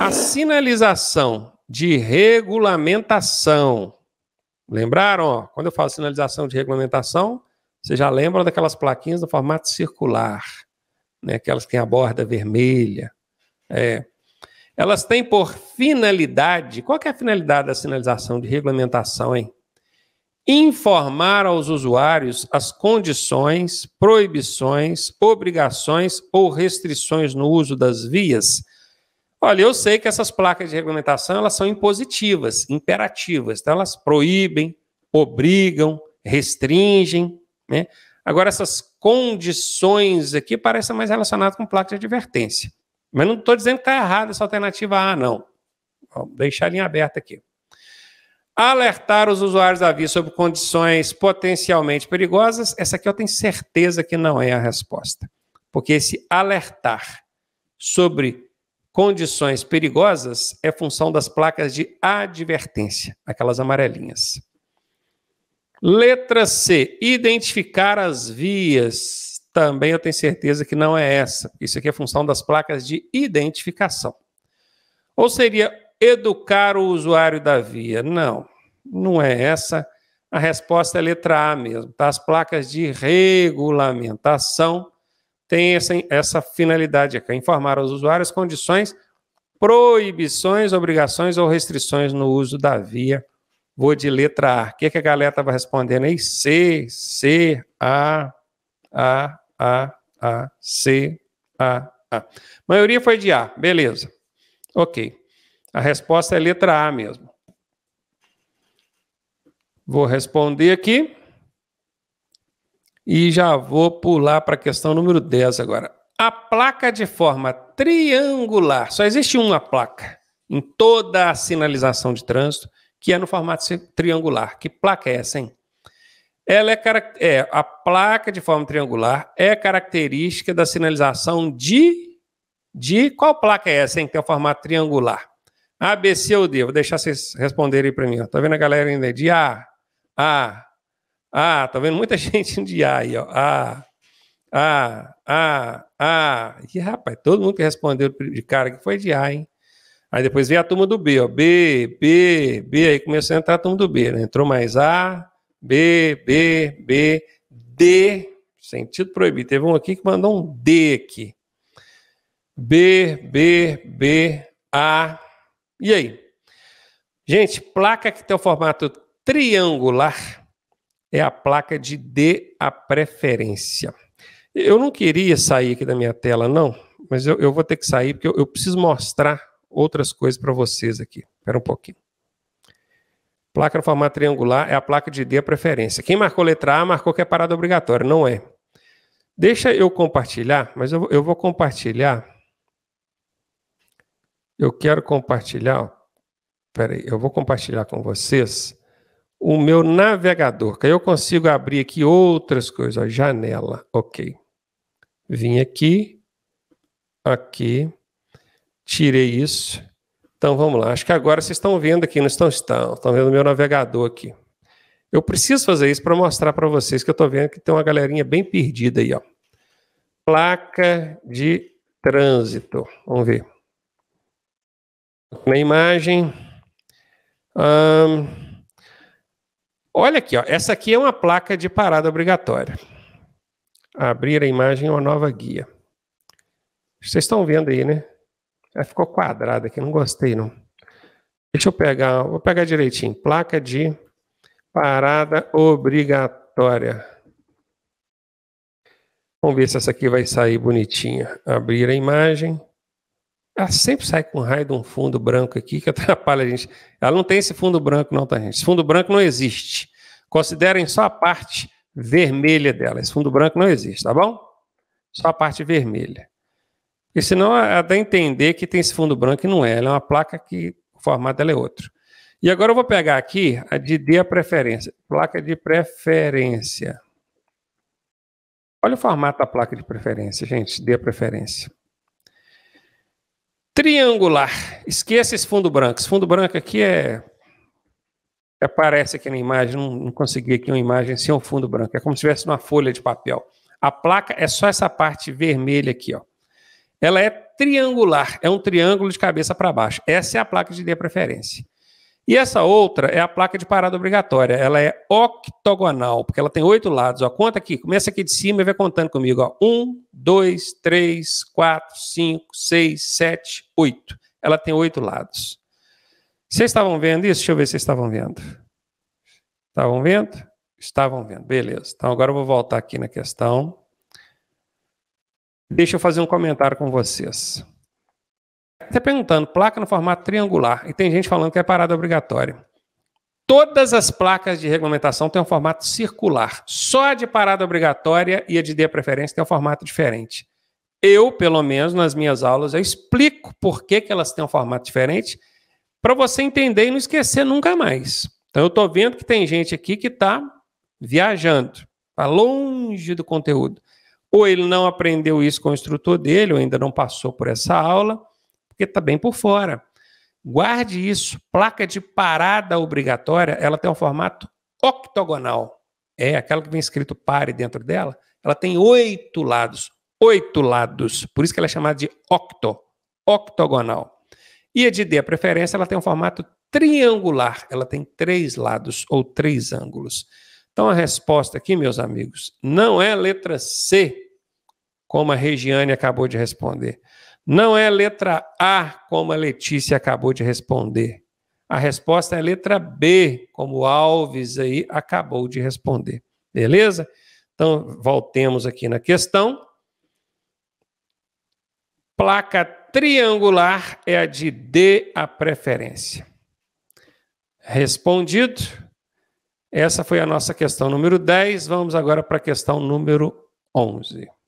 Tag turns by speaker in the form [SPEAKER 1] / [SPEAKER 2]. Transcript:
[SPEAKER 1] A sinalização de regulamentação. Lembraram? Ó, quando eu falo sinalização de regulamentação, vocês já lembram daquelas plaquinhas no formato circular, né? aquelas que têm a borda vermelha. É. Elas têm por finalidade, qual é a finalidade da sinalização de regulamentação, hein? Informar aos usuários as condições, proibições, obrigações ou restrições no uso das vias Olha, eu sei que essas placas de regulamentação elas são impositivas, imperativas. Então, elas proíbem, obrigam, restringem. Né? Agora, essas condições aqui parecem mais relacionadas com placa de advertência. Mas não estou dizendo que está errada essa alternativa A, não. Vou deixar a linha aberta aqui. Alertar os usuários da via sobre condições potencialmente perigosas, essa aqui eu tenho certeza que não é a resposta. Porque esse alertar sobre condições perigosas é função das placas de advertência, aquelas amarelinhas. Letra C, identificar as vias. Também eu tenho certeza que não é essa. Isso aqui é função das placas de identificação. Ou seria educar o usuário da via? Não, não é essa. A resposta é letra A mesmo, tá? As placas de regulamentação tem essa, essa finalidade aqui, é informar aos usuários condições, proibições, obrigações ou restrições no uso da via. Vou de letra A. O que, que a galera estava respondendo aí? C, C, A, A, A, A, C, A, A. A maioria foi de A, beleza. Ok. A resposta é letra A mesmo. Vou responder aqui. E já vou pular para a questão número 10 agora. A placa de forma triangular, só existe uma placa em toda a sinalização de trânsito, que é no formato triangular. Que placa é essa, hein? Ela é, é a placa de forma triangular é característica da sinalização de de qual placa é essa, hein? Que tem é o formato triangular. A, B, C ou D? Vou deixar vocês responderem para mim. Está Tá vendo a galera ainda de A, A, ah, tá vendo muita gente de A aí, ó. Ah, ah, ah, ah. E, rapaz, todo mundo que respondeu de cara que foi de A, hein? Aí depois veio a turma do B, ó. B, B, B. Aí começou a entrar a turma do B, né? Entrou mais A, B, B, B, D. Sentido proibido. Teve um aqui que mandou um D aqui. B, B, B, A. E aí? Gente, placa que tem o formato triangular é a placa de dê a preferência. Eu não queria sair aqui da minha tela, não, mas eu, eu vou ter que sair porque eu, eu preciso mostrar outras coisas para vocês aqui. Espera um pouquinho. Placa no formato triangular é a placa de D a preferência. Quem marcou letra A marcou que é parada obrigatória, não é. Deixa eu compartilhar, mas eu, eu vou compartilhar. Eu quero compartilhar. Espera aí, eu vou compartilhar com vocês o meu navegador. Que eu consigo abrir aqui outras coisas. Ó, janela, ok. Vim aqui, aqui, tirei isso. Então vamos lá. Acho que agora vocês estão vendo aqui, não estão? Estão, estão vendo o meu navegador aqui. Eu preciso fazer isso para mostrar para vocês que eu estou vendo que tem uma galerinha bem perdida aí, ó. Placa de trânsito. Vamos ver. Na imagem. ah. Olha aqui, ó, essa aqui é uma placa de parada obrigatória. Abrir a imagem uma nova guia. Vocês estão vendo aí, né? Ela ah, ficou quadrada aqui, não gostei não. Deixa eu pegar, vou pegar direitinho. Placa de parada obrigatória. Vamos ver se essa aqui vai sair bonitinha. Abrir a imagem. Ela sempre sai com raio de um fundo branco aqui que atrapalha a gente. Ela não tem esse fundo branco, não, tá, gente? Esse fundo branco não existe. Considerem só a parte vermelha dela. Esse fundo branco não existe, tá bom? Só a parte vermelha. Porque senão é dá entender que tem esse fundo branco e não é. Ela é uma placa que o formato dela é outro. E agora eu vou pegar aqui a de D a preferência. Placa de preferência. Olha o formato da placa de preferência, gente. D a preferência triangular. Esqueça esse fundo branco. Esse fundo branco aqui é. Aparece é, aqui na imagem, não, não consegui aqui uma imagem sem um fundo branco. É como se tivesse uma folha de papel. A placa é só essa parte vermelha aqui, ó. Ela é triangular, é um triângulo de cabeça para baixo. Essa é a placa de preferência. E essa outra é a placa de parada obrigatória. Ela é octogonal, porque ela tem oito lados. Ó, conta aqui, começa aqui de cima e vai contando comigo. Ó. Um, dois, três, quatro, cinco, seis, sete, oito. Ela tem oito lados. Vocês estavam vendo isso? Deixa eu ver se vocês estavam vendo. Estavam vendo? Estavam vendo, beleza. Então agora eu vou voltar aqui na questão. Deixa eu fazer um comentário com vocês. Você tá perguntando, placa no formato triangular, e tem gente falando que é parada obrigatória. Todas as placas de regulamentação têm um formato circular. Só a de parada obrigatória e a de dê preferência têm um formato diferente. Eu, pelo menos, nas minhas aulas, eu explico por que, que elas têm um formato diferente para você entender e não esquecer nunca mais. Então, eu estou vendo que tem gente aqui que está viajando, está longe do conteúdo. Ou ele não aprendeu isso com o instrutor dele, ou ainda não passou por essa aula, porque está bem por fora. Guarde isso. Placa de parada obrigatória, ela tem um formato octogonal. É aquela que vem escrito pare dentro dela. Ela tem oito lados. Oito lados. Por isso que ela é chamada de octo. Octogonal. E a de D, a preferência, ela tem um formato triangular. Ela tem três lados ou três ângulos. Então a resposta aqui, meus amigos, não é letra C, como a Regiane acabou de responder. Não é letra A, como a Letícia acabou de responder. A resposta é letra B, como o Alves aí acabou de responder. Beleza? Então, voltemos aqui na questão. Placa triangular é a de D a preferência. Respondido. Essa foi a nossa questão número 10. Vamos agora para a questão número 11.